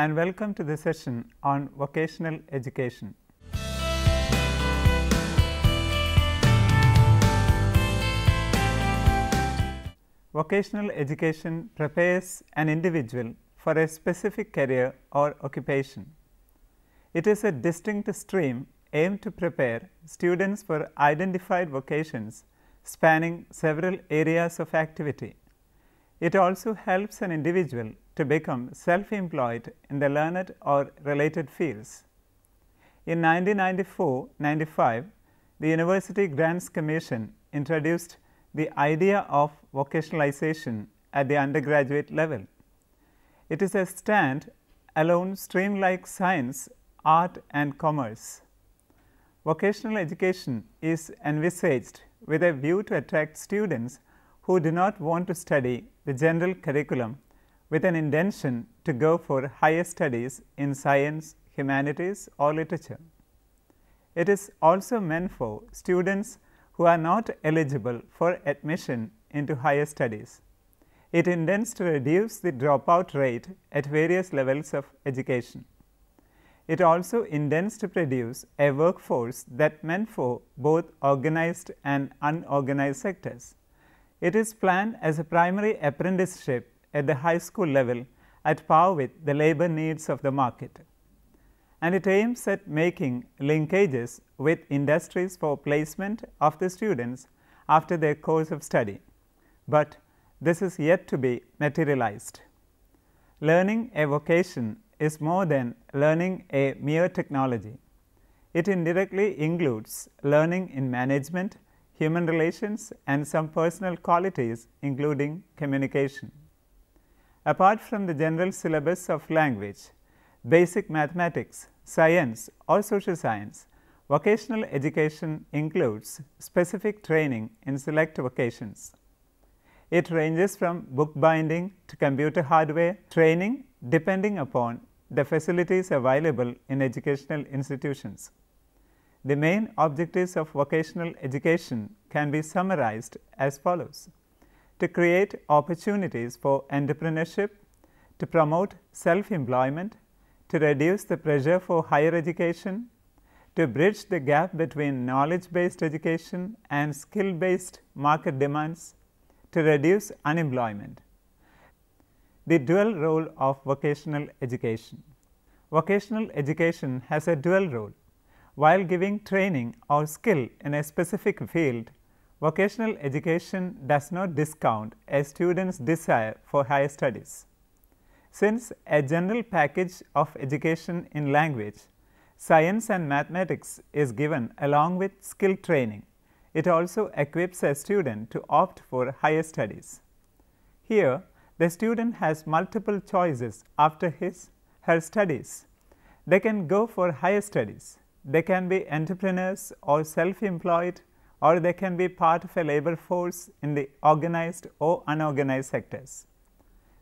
and welcome to the session on vocational education. Vocational education prepares an individual for a specific career or occupation. It is a distinct stream aimed to prepare students for identified vocations spanning several areas of activity. It also helps an individual to become self-employed in the learned or related fields. In 1994-95, the University Grants Commission introduced the idea of vocationalization at the undergraduate level. It is a stand-alone stream like science, art and commerce. Vocational education is envisaged with a view to attract students who do not want to study the general curriculum with an intention to go for higher studies in science, humanities or literature. It is also meant for students who are not eligible for admission into higher studies. It intends to reduce the dropout rate at various levels of education. It also intends to produce a workforce that meant for both organized and unorganized sectors. It is planned as a primary apprenticeship at the high school level at par with the labor needs of the market. And it aims at making linkages with industries for placement of the students after their course of study. But this is yet to be materialized. Learning a vocation is more than learning a mere technology. It indirectly includes learning in management, human relations and some personal qualities including communication apart from the general syllabus of language, basic mathematics, science or social science, vocational education includes specific training in select vocations. It ranges from bookbinding to computer hardware training depending upon the facilities available in educational institutions. The main objectives of vocational education can be summarized as follows to create opportunities for entrepreneurship, to promote self-employment, to reduce the pressure for higher education, to bridge the gap between knowledge-based education and skill-based market demands, to reduce unemployment. The dual role of vocational education. Vocational education has a dual role. While giving training or skill in a specific field, vocational education does not discount a student's desire for higher studies. Since a general package of education in language, science and mathematics is given along with skill training, it also equips a student to opt for higher studies. Here, the student has multiple choices after his her studies. They can go for higher studies. They can be entrepreneurs or self-employed or they can be part of a labor force in the organized or unorganized sectors.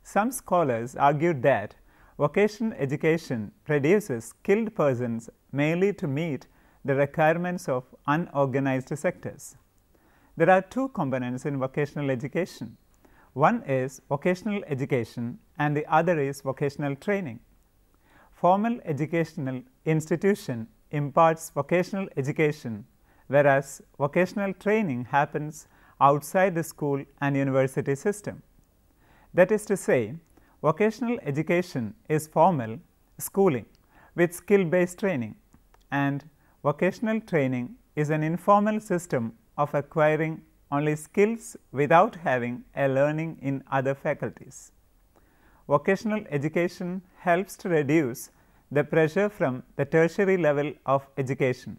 Some scholars argued that vocational education reduces skilled persons mainly to meet the requirements of unorganized sectors. There are two components in vocational education. One is vocational education and the other is vocational training. Formal educational institution imparts vocational education whereas vocational training happens outside the school and university system. That is to say, vocational education is formal schooling with skill based training and vocational training is an informal system of acquiring only skills without having a learning in other faculties. Vocational education helps to reduce the pressure from the tertiary level of education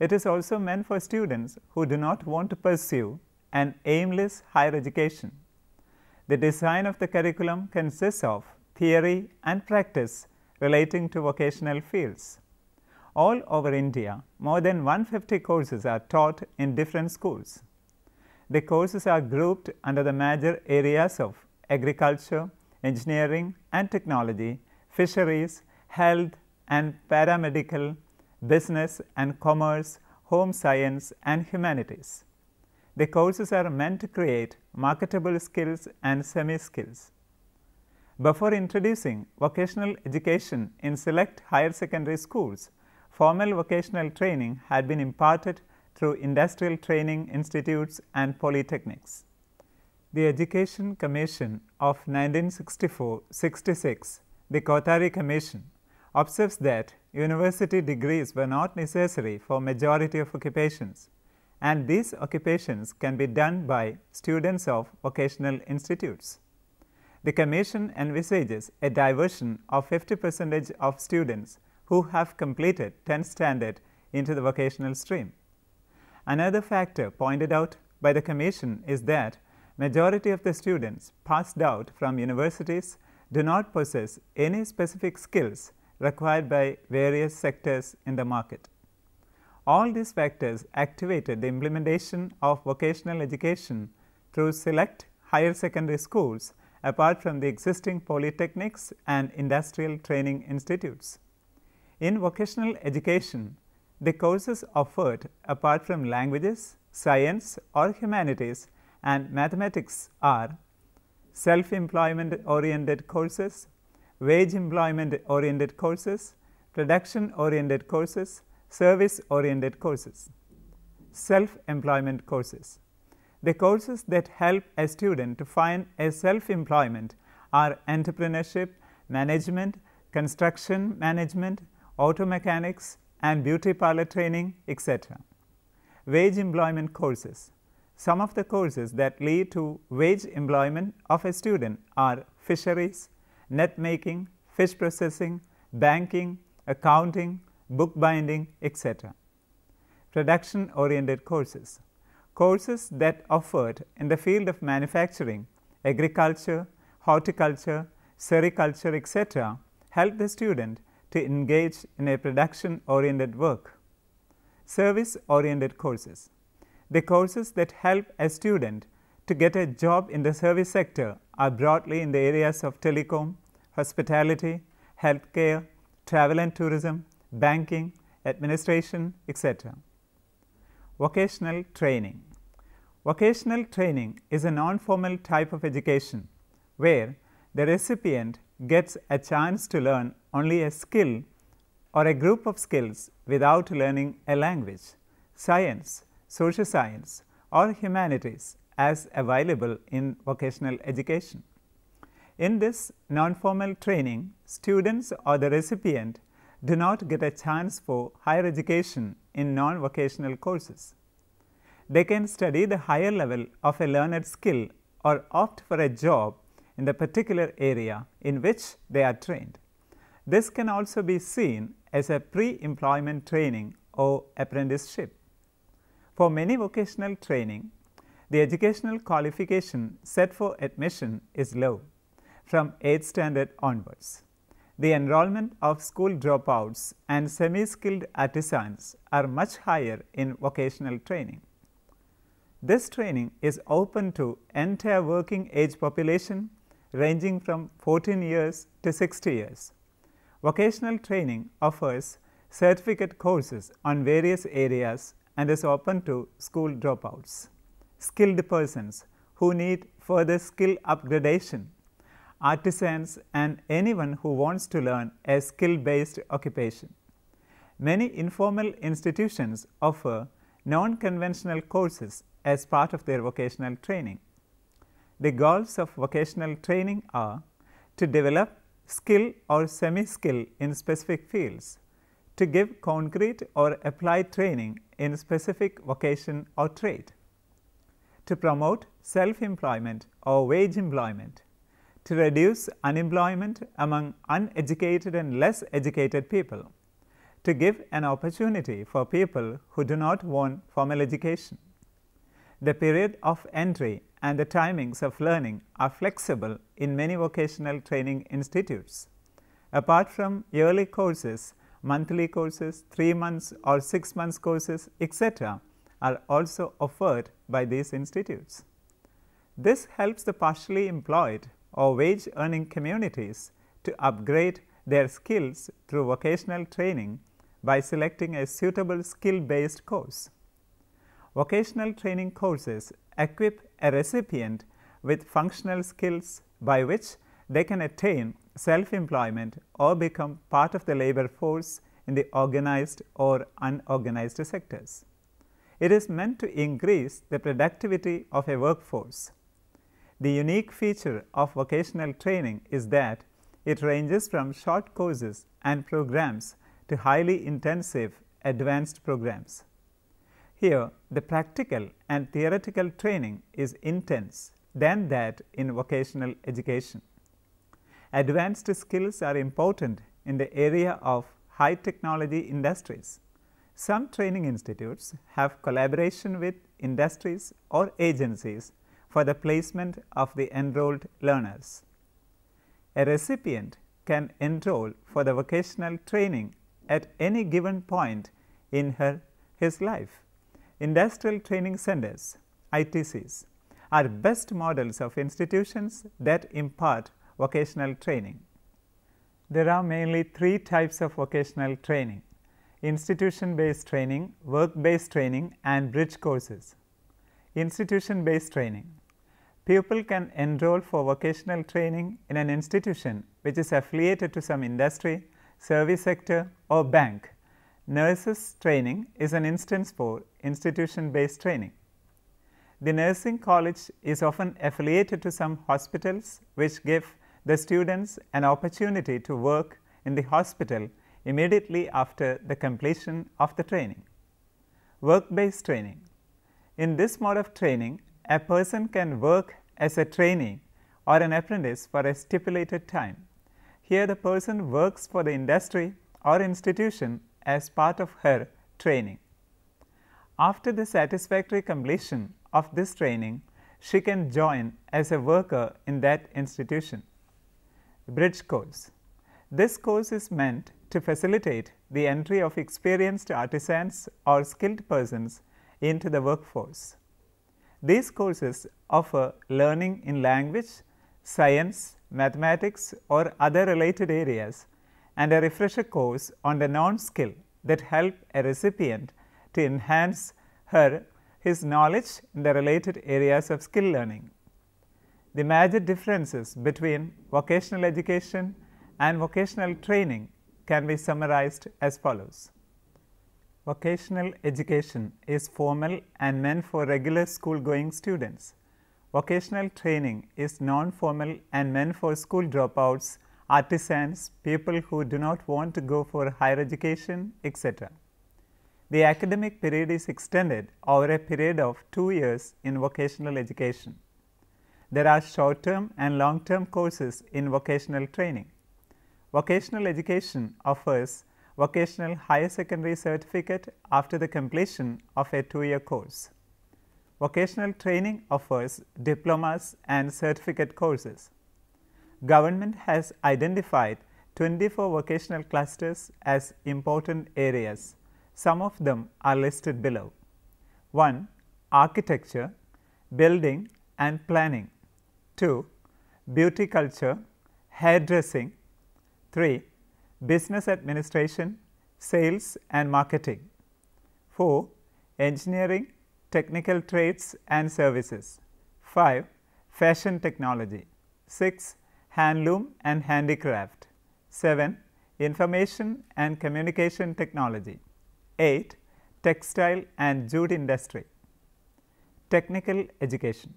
it is also meant for students who do not want to pursue an aimless higher education. The design of the curriculum consists of theory and practice relating to vocational fields. All over India, more than 150 courses are taught in different schools. The courses are grouped under the major areas of agriculture, engineering and technology, fisheries, health and paramedical business and commerce, home science, and humanities. The courses are meant to create marketable skills and semi-skills. Before introducing vocational education in select higher secondary schools, formal vocational training had been imparted through industrial training institutes and polytechnics. The Education Commission of 1964-66, the Kothari Commission, observes that university degrees were not necessary for majority of occupations and these occupations can be done by students of vocational institutes. The Commission envisages a diversion of 50 percentage of students who have completed 10 standard into the vocational stream. Another factor pointed out by the Commission is that majority of the students passed out from universities do not possess any specific skills required by various sectors in the market. All these factors activated the implementation of vocational education through select higher secondary schools apart from the existing polytechnics and industrial training institutes. In vocational education, the courses offered apart from languages, science or humanities and mathematics are self-employment oriented courses wage employment oriented courses, production oriented courses, service oriented courses, self employment courses. The courses that help a student to find a self employment are entrepreneurship, management, construction management, auto mechanics and beauty parlor training etc. Wage employment courses. Some of the courses that lead to wage employment of a student are fisheries, net making, fish processing, banking, accounting, bookbinding, etc. Production oriented courses. Courses that offered in the field of manufacturing, agriculture, horticulture, sericulture, etc. help the student to engage in a production oriented work. Service oriented courses. The courses that help a student to get a job in the service sector are broadly in the areas of telecom, hospitality, healthcare, travel and tourism, banking, administration, etc. Vocational training. Vocational training is a non-formal type of education where the recipient gets a chance to learn only a skill or a group of skills without learning a language, science, social science or humanities as available in vocational education. In this non-formal training, students or the recipient do not get a chance for higher education in non-vocational courses. They can study the higher level of a learned skill or opt for a job in the particular area in which they are trained. This can also be seen as a pre-employment training or apprenticeship. For many vocational training, the educational qualification set for admission is low from 8th standard onwards. The enrollment of school dropouts and semi-skilled artisans are much higher in vocational training. This training is open to entire working age population ranging from 14 years to 60 years. Vocational training offers certificate courses on various areas and is open to school dropouts. Skilled persons who need further skill upgradation artisans and anyone who wants to learn a skill based occupation. Many informal institutions offer non conventional courses as part of their vocational training. The goals of vocational training are to develop skill or semi skill in specific fields, to give concrete or applied training in specific vocation or trade, to promote self employment or wage employment, to reduce unemployment among uneducated and less educated people, to give an opportunity for people who do not want formal education. The period of entry and the timings of learning are flexible in many vocational training institutes. Apart from yearly courses, monthly courses, 3 months or 6 months courses, etc., are also offered by these institutes. This helps the partially employed or wage earning communities to upgrade their skills through vocational training by selecting a suitable skill based course. Vocational training courses equip a recipient with functional skills by which they can attain self employment or become part of the labor force in the organized or unorganized sectors. It is meant to increase the productivity of a workforce. The unique feature of vocational training is that it ranges from short courses and programs to highly intensive advanced programs. Here, the practical and theoretical training is intense than that in vocational education. Advanced skills are important in the area of high technology industries. Some training institutes have collaboration with industries or agencies for the placement of the enrolled learners. A recipient can enroll for the vocational training at any given point in her his life. Industrial training centers ITCs are best models of institutions that impart vocational training. There are mainly three types of vocational training institution based training, work based training and bridge courses. Institution based training People can enroll for vocational training in an institution which is affiliated to some industry, service sector or bank. Nurses training is an instance for institution based training. The nursing college is often affiliated to some hospitals which give the students an opportunity to work in the hospital immediately after the completion of the training. Work based training. In this mode of training, a person can work as a trainee or an apprentice for a stipulated time. Here the person works for the industry or institution as part of her training. After the satisfactory completion of this training, she can join as a worker in that institution. Bridge course. This course is meant to facilitate the entry of experienced artisans or skilled persons into the workforce. These courses offer learning in language, science, mathematics or other related areas and a refresher course on the non-skill that help a recipient to enhance her his knowledge in the related areas of skill learning. The major differences between vocational education and vocational training can be summarized as follows. Vocational education is formal and meant for regular school going students. Vocational training is non formal and meant for school dropouts, artisans, people who do not want to go for higher education, etc. The academic period is extended over a period of two years in vocational education. There are short term and long term courses in vocational training. Vocational education offers vocational higher secondary certificate after the completion of a two-year course. Vocational training offers diplomas and certificate courses. Government has identified 24 vocational clusters as important areas. Some of them are listed below. 1. Architecture, Building and Planning 2. Beauty culture, Hairdressing 3 business administration, sales and marketing. 4. Engineering, technical trades and services. 5. Fashion technology. 6. Handloom and handicraft. 7. Information and communication technology. 8. Textile and jute industry. Technical education.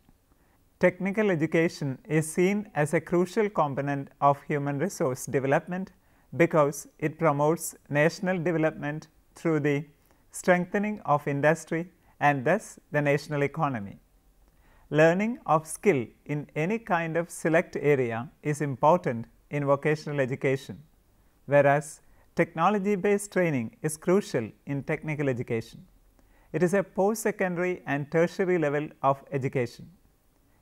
Technical education is seen as a crucial component of human resource development because it promotes national development through the strengthening of industry and thus the national economy. Learning of skill in any kind of select area is important in vocational education, whereas technology based training is crucial in technical education. It is a post secondary and tertiary level of education.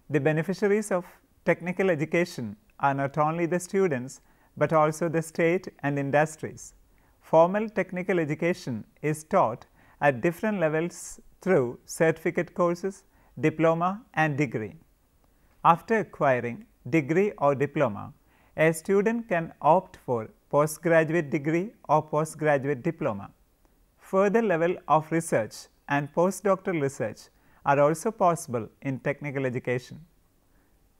The beneficiaries of technical education are not only the students but also the state and industries. Formal technical education is taught at different levels through certificate courses, diploma and degree. After acquiring degree or diploma, a student can opt for postgraduate degree or postgraduate diploma. Further level of research and postdoctoral research are also possible in technical education.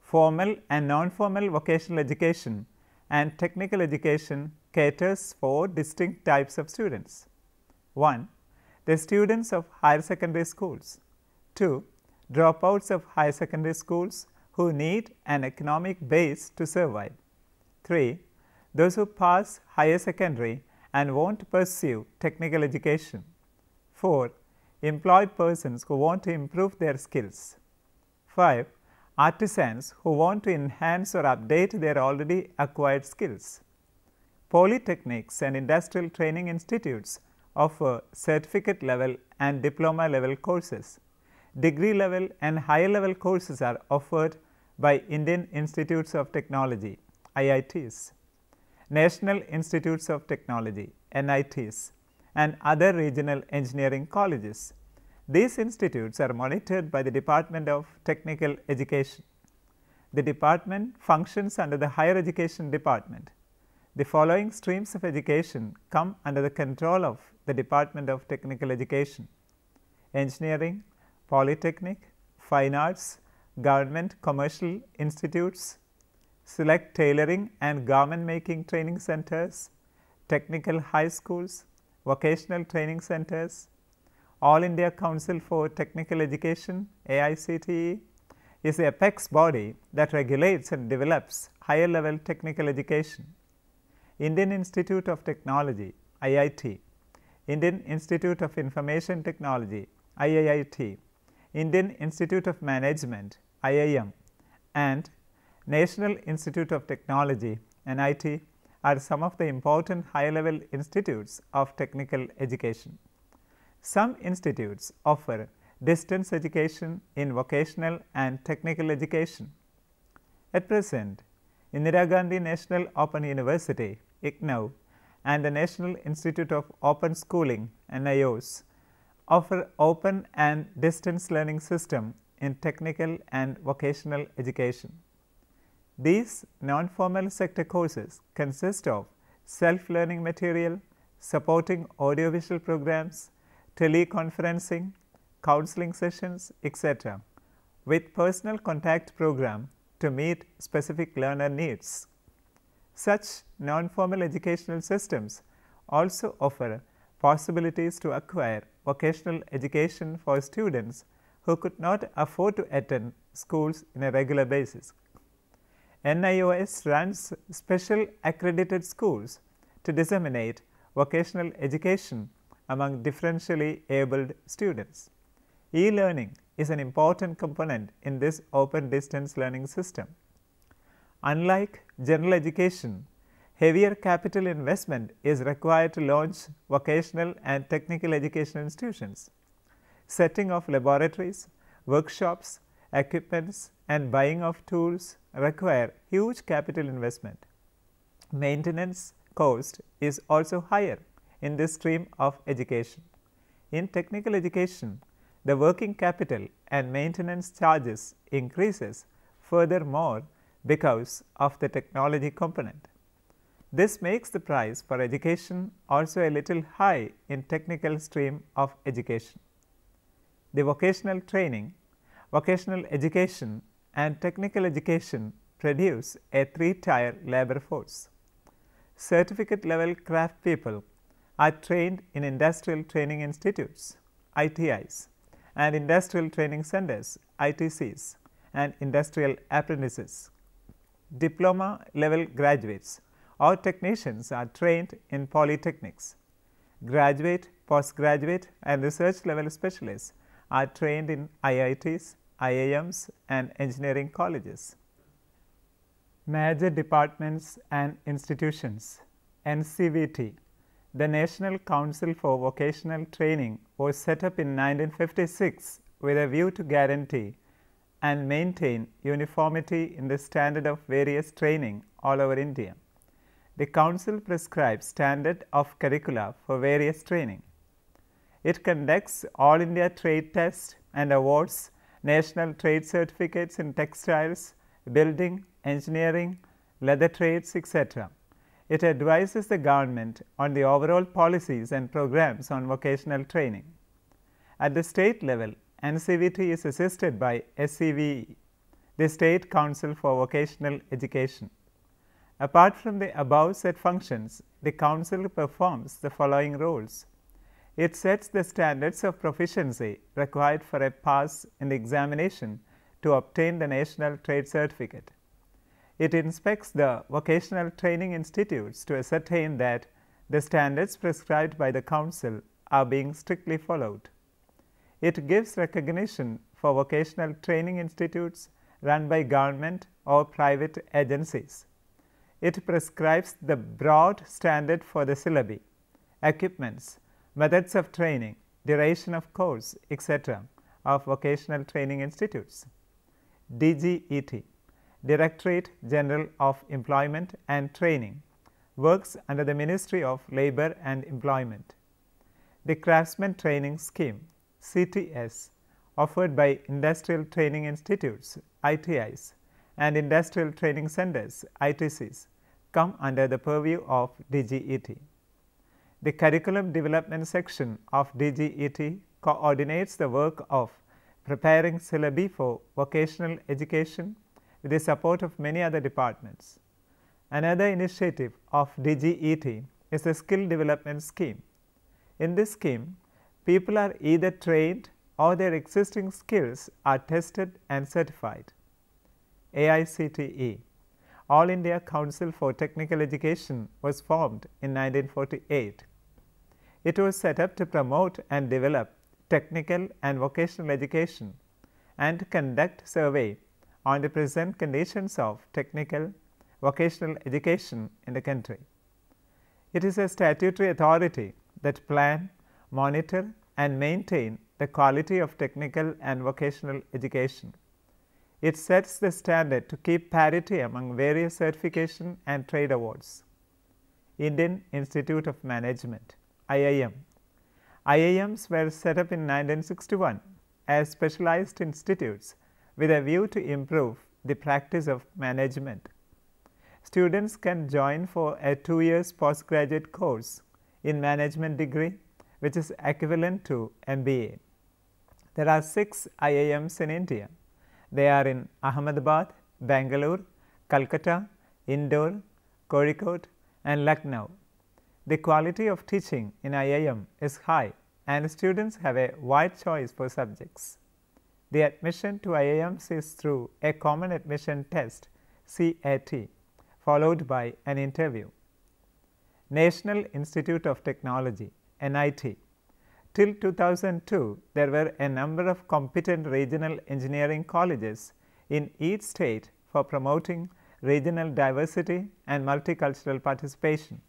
Formal and non-formal vocational education and technical education caters for distinct types of students. 1. The students of higher secondary schools. 2. Dropouts of higher secondary schools who need an economic base to survive. 3. Those who pass higher secondary and want to pursue technical education. 4. Employed persons who want to improve their skills. 5 artisans who want to enhance or update their already acquired skills. Polytechnics and industrial training institutes offer certificate level and diploma level courses. Degree level and higher level courses are offered by Indian Institutes of Technology IITs, National Institutes of Technology NITs and other regional engineering colleges. These institutes are monitored by the Department of Technical Education. The department functions under the Higher Education Department. The following streams of education come under the control of the Department of Technical Education. Engineering, Polytechnic, Fine Arts, Government Commercial Institutes, select tailoring and garment making training centers, technical high schools, vocational training centers, all India Council for Technical Education AICTE is the apex body that regulates and develops higher level technical education. Indian Institute of Technology IIT, Indian Institute of Information Technology IIIT, Indian Institute of Management IIM and National Institute of Technology NIT are some of the important high level institutes of technical education. Some institutes offer distance education in vocational and technical education. At present, Indira Gandhi National Open University IGNOU and the National Institute of Open Schooling NIOS offer open and distance learning system in technical and vocational education. These non-formal sector courses consist of self-learning material, supporting audiovisual programs, teleconferencing, counseling sessions, etc. with personal contact program to meet specific learner needs. Such non-formal educational systems also offer possibilities to acquire vocational education for students who could not afford to attend schools in a regular basis. NIOS runs special accredited schools to disseminate vocational education among differentially abled students. E-learning is an important component in this open distance learning system. Unlike general education, heavier capital investment is required to launch vocational and technical education institutions. Setting of laboratories, workshops, equipments and buying of tools require huge capital investment. Maintenance cost is also higher in this stream of education. In technical education, the working capital and maintenance charges increases furthermore because of the technology component. This makes the price for education also a little high in technical stream of education. The vocational training, vocational education and technical education produce a three-tier labor force. Certificate level craft people are trained in industrial training institutes ITIs and industrial training centers ITCs and industrial apprentices. Diploma level graduates or technicians are trained in polytechnics. Graduate, postgraduate and research level specialists are trained in IITs, IIMs and engineering colleges. Major departments and institutions NCVT the National Council for Vocational Training was set up in 1956 with a view to guarantee and maintain uniformity in the standard of various training all over India. The Council prescribes standard of curricula for various training. It conducts all India trade tests and awards national trade certificates in textiles, building, engineering, leather trades, etc it advises the government on the overall policies and programs on vocational training. At the state level, NCVT is assisted by SCVE, the State Council for Vocational Education. Apart from the above mentioned functions, the Council performs the following roles. It sets the standards of proficiency required for a pass in the examination to obtain the National Trade Certificate it inspects the vocational training institutes to ascertain that the standards prescribed by the Council are being strictly followed. It gives recognition for vocational training institutes run by government or private agencies. It prescribes the broad standard for the syllabi, equipments, methods of training, duration of course, etc., of vocational training institutes. DGET Directorate General of Employment and Training, works under the Ministry of Labour and Employment. The Craftsman Training Scheme CTS offered by Industrial Training Institutes ITIs and Industrial Training Centers ITCs come under the purview of DGET. The curriculum development section of DGET coordinates the work of preparing syllabi for vocational education with the support of many other departments. Another initiative of DGET is the skill development scheme. In this scheme, people are either trained or their existing skills are tested and certified. AICTE All India Council for Technical Education was formed in 1948. It was set up to promote and develop technical and vocational education and conduct survey on the present conditions of technical vocational education in the country. It is a statutory authority that plan, monitor and maintain the quality of technical and vocational education. It sets the standard to keep parity among various certification and trade awards. Indian Institute of Management IIM IIMs were set up in 1961 as specialized institutes with a view to improve the practice of management. Students can join for a two years postgraduate course in management degree which is equivalent to MBA. There are 6 IIMs in India. They are in Ahmedabad, Bangalore, Calcutta, Indore, Kozhikode and Lucknow. The quality of teaching in IIM is high and students have a wide choice for subjects. The admission to IIMs is through a common admission test CAT followed by an interview. National Institute of Technology NIT Till 2002, there were a number of competent regional engineering colleges in each state for promoting regional diversity and multicultural participation.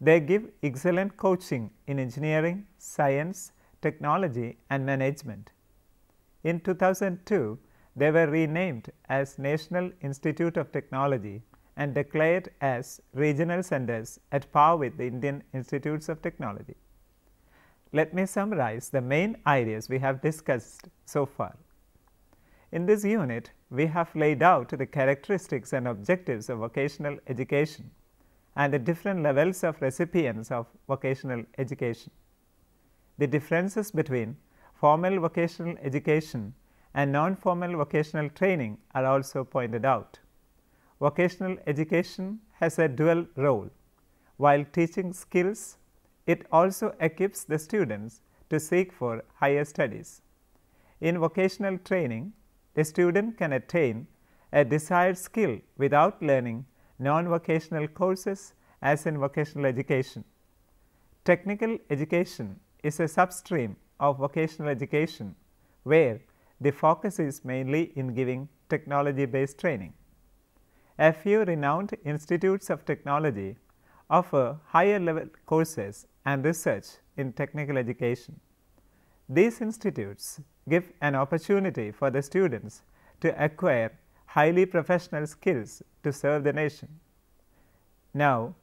They give excellent coaching in engineering, science, technology and management. In 2002, they were renamed as National Institute of Technology and declared as regional centers at par with the Indian Institutes of Technology. Let me summarize the main ideas we have discussed so far. In this unit, we have laid out the characteristics and objectives of vocational education and the different levels of recipients of vocational education, the differences between formal vocational education and non-formal vocational training are also pointed out. Vocational education has a dual role. While teaching skills, it also equips the students to seek for higher studies. In vocational training, the student can attain a desired skill without learning non-vocational courses as in vocational education. Technical education is a substream of vocational education, where the focus is mainly in giving technology based training. A few renowned institutes of technology offer higher level courses and research in technical education. These institutes give an opportunity for the students to acquire highly professional skills to serve the nation. Now,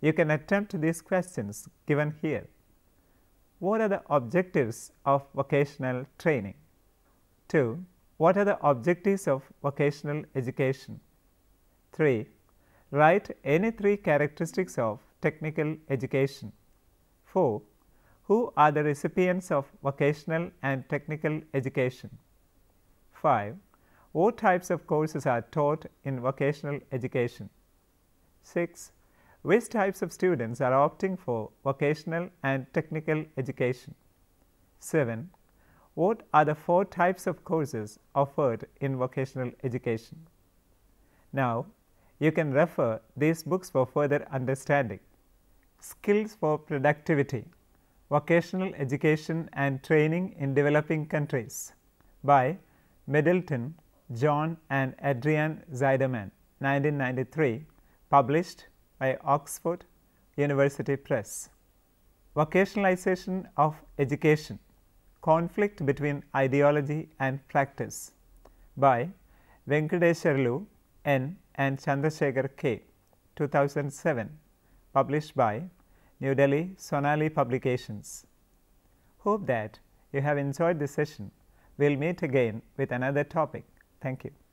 you can attempt these questions given here what are the objectives of vocational training? 2. What are the objectives of vocational education? 3. Write any three characteristics of technical education. 4. Who are the recipients of vocational and technical education? 5. What types of courses are taught in vocational education? 6 which types of students are opting for vocational and technical education? 7. What are the four types of courses offered in vocational education? Now, you can refer these books for further understanding. Skills for Productivity Vocational Education and Training in Developing Countries by Middleton, John and Adrian Ziderman, 1993, published by Oxford University Press. Vocationalization of Education Conflict between Ideology and Practice by Venkateshwarlu N. and Chandrasekhar K. 2007 published by New Delhi Sonali Publications. Hope that you have enjoyed this session. We will meet again with another topic. Thank you.